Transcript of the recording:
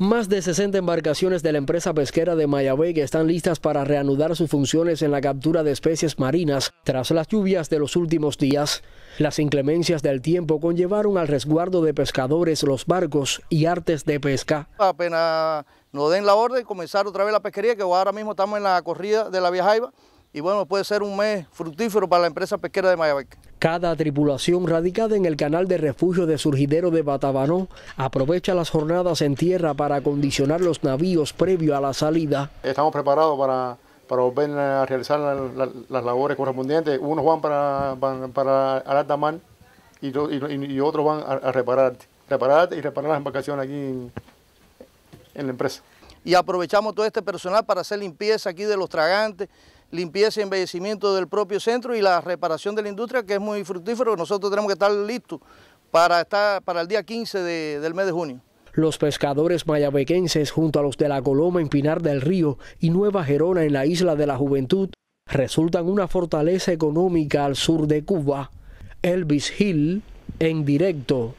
Más de 60 embarcaciones de la empresa pesquera de Mayabeque están listas para reanudar sus funciones en la captura de especies marinas tras las lluvias de los últimos días. Las inclemencias del tiempo conllevaron al resguardo de pescadores, los barcos y artes de pesca. Apenas nos den la orden, comenzar otra vez la pesquería, que ahora mismo estamos en la corrida de la Vieja Jaiba, y bueno, puede ser un mes fructífero para la empresa pesquera de Mayabeque. Cada tripulación radicada en el canal de refugio de Surgidero de Batabanó aprovecha las jornadas en tierra para acondicionar los navíos previo a la salida. Estamos preparados para, volver a realizar las labores correspondientes. Unos van para, para alta y, otros van a, reparar, reparar y reparar las embarcaciones aquí en la empresa. Y aprovechamos todo este personal para hacer limpieza aquí de los tragantes, limpieza y embellecimiento del propio centro y la reparación de la industria, que es muy fructífero. Nosotros tenemos que estar listos para, estar, para el día 15 del mes de junio. Los pescadores mayabequenses junto a los de la Coloma en Pinar del Río y Nueva Gerona en la Isla de la Juventud resultan una fortaleza económica al sur de Cuba. Elvis Hill, en directo